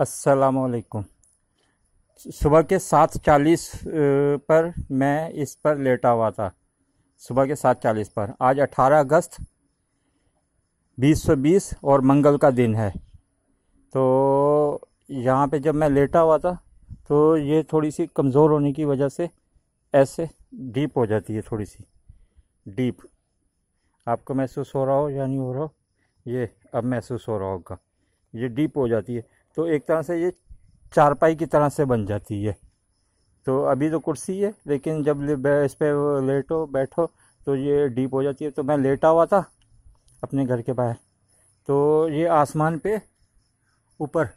असलकुम सुबह के सात चालीस पर मैं इस पर लेटा हुआ था सुबह के सात चालीस पर आज अठारह अगस्त बीस सौ बीस और मंगल का दिन है तो यहाँ पे जब मैं लेटा हुआ था तो ये थोड़ी सी कमज़ोर होने की वजह से ऐसे डीप हो जाती है थोड़ी सी डीप आपको महसूस हो रहा हो या नहीं हो रहा हो ये अब महसूस हो रहा होगा ये डीप हो जाती है तो एक तरह से ये चारपाई की तरह से बन जाती है तो अभी तो कुर्सी है लेकिन जब इस पर लेटो बैठो तो ये डीप हो जाती है तो मैं लेटा हुआ था अपने घर के बाहर तो ये आसमान पे ऊपर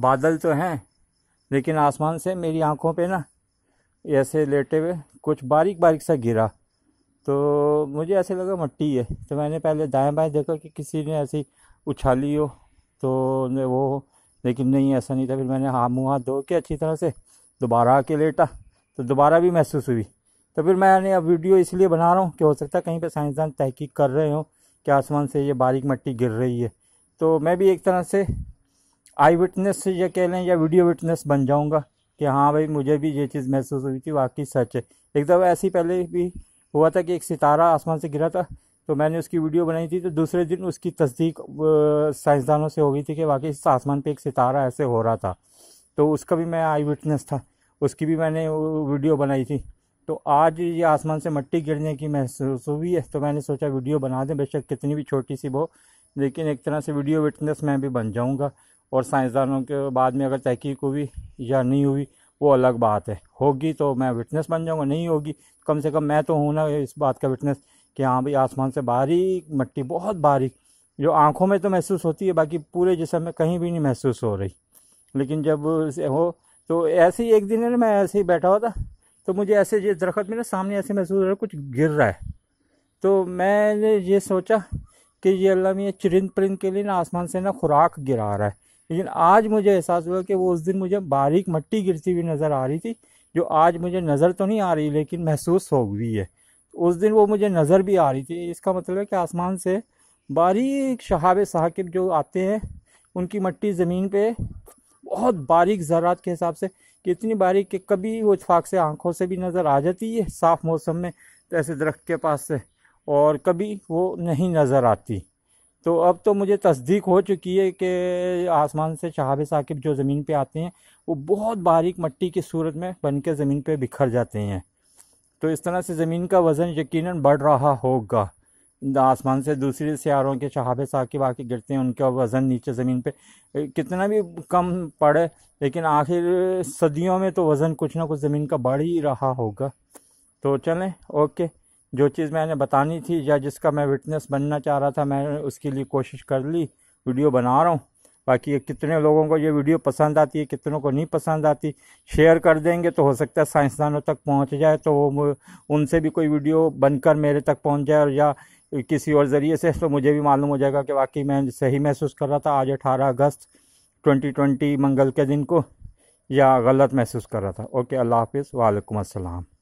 बादल तो हैं लेकिन आसमान से मेरी आंखों पे ना ऐसे लेटे हुए कुछ बारीक बारीक सा गिरा तो मुझे ऐसे लगा मट्टी है तो मैंने पहले दाएं बाएं देखा कि किसी ने ऐसी उछाली हो तो वो लेकिन नहीं ऐसा नहीं था फिर मैंने हाँ मुँह हाथ धो के अच्छी तरह से दोबारा आके लेटा तो दोबारा भी महसूस हुई तो फिर मैंने अब वीडियो इसलिए बना रहा हूँ कि हो सकता है कहीं पर साइंसदान तहकीक कर रहे हो कि आसमान से ये बारीक मिट्टी गिर रही है तो मैं भी एक तरह से आई विटनेस या कह लें या वीडियो विटनेस बन जाऊँगा कि हाँ भाई मुझे भी ये चीज़ महसूस हुई थी वाकई सच है एक दफ़ा ऐसी पहले भी हुआ था कि एक सितारा आसमान से गिरा था तो मैंने उसकी वीडियो बनाई थी तो दूसरे दिन उसकी तस्दीक साइंसदानों से हो गई थी कि वाकई इस आसमान पे एक सितारा ऐसे हो रहा था तो उसका भी मैं आई विटनेस था उसकी भी मैंने वीडियो बनाई थी तो आज ये आसमान से मिट्टी गिरने की महसूस हुई है तो मैंने सोचा वीडियो बना दें बेशक कितनी भी छोटी सी वो लेकिन एक तरह से वीडियो विटनेस मैं भी बन जाऊँगा और साइंसदानों के बाद में अगर तहकीक हुई या नहीं हुई वो अलग बात है होगी तो मैं विटनेस बन जाऊँगा नहीं होगी कम से कम मैं तो हूँ ना इस बात का विटनेस कि हाँ भाई आसमान से बारीक मट्टी बहुत बारीक जो आँखों में तो महसूस होती है बाकी पूरे जिसम में कहीं भी नहीं महसूस हो रही लेकिन जब हो तो ऐसे ही एक दिन है ना मैं ऐसे ही बैठा हुआ था तो मुझे ऐसे जिस दरख्त मेरे सामने ऐसे महसूस हो रहा है कुछ गिर रहा है तो मैंने ये सोचा कि ये अल्लाह में चिरिंद परिंद के लिए ना आसमान से ना खुराक गिरा रहा है लेकिन आज मुझे एहसास हुआ कि वो उस दिन मुझे बारीक मट्टी गिरती हुई नज़र आ रही थी जो आज मुझे नज़र तो नहीं आ रही लेकिन महसूस हो गई है उस दिन वो मुझे नज़र भी आ रही थी इसका मतलब है कि आसमान से बारीक शहाब साकिब जो आते हैं उनकी मट्टी ज़मीन पे बहुत बारीक ज़रात के हिसाब से कि इतनी बारीक कि कभी वो इतफाक़ से आँखों से भी नज़र आ जाती है साफ़ मौसम में तो ऐसे दरख्त के पास से और कभी वो नहीं नज़र आती तो अब तो मुझे तस्दीक हो चुकी है कि आसमान से शहाब साकिब जो ज़मीन पे आते हैं वो बहुत बारीक मट्टी की सूरत में बन के ज़मीन पे बिखर जाते हैं तो इस तरह से ज़मीन का वज़न यकीन बढ़ रहा होगा आसमान से दूसरे सियारों के शहाबे साकिब आके गिरते हैं उनका वज़न नीचे ज़मीन पे कितना भी कम पड़े लेकिन आखिर सदियों में तो वज़न कुछ ना कुछ ज़मीन का बढ़ ही रहा होगा तो चलें ओके जो चीज़ मैंने बतानी थी या जिसका मैं विटनेस बनना चाह रहा था मैंने उसके लिए कोशिश कर ली वीडियो बना रहा हूँ बाकी कितने लोगों को ये वीडियो पसंद आती है कितनों को नहीं पसंद आती शेयर कर देंगे तो हो सकता है साइंसदानों तक पहुंच जाए तो उनसे भी कोई वीडियो बनकर मेरे तक पहुंच जाए और या किसी और ज़रिए से तो मुझे भी मालूम हो जाएगा कि वाकई मैं सही महसूस कर रहा था आज अठारह अगस्त ट्वेंटी मंगल के दिन को या गलत महसूस कर रहा था ओके अल्लाह हाफिज़ वालेकुम अस्सलाम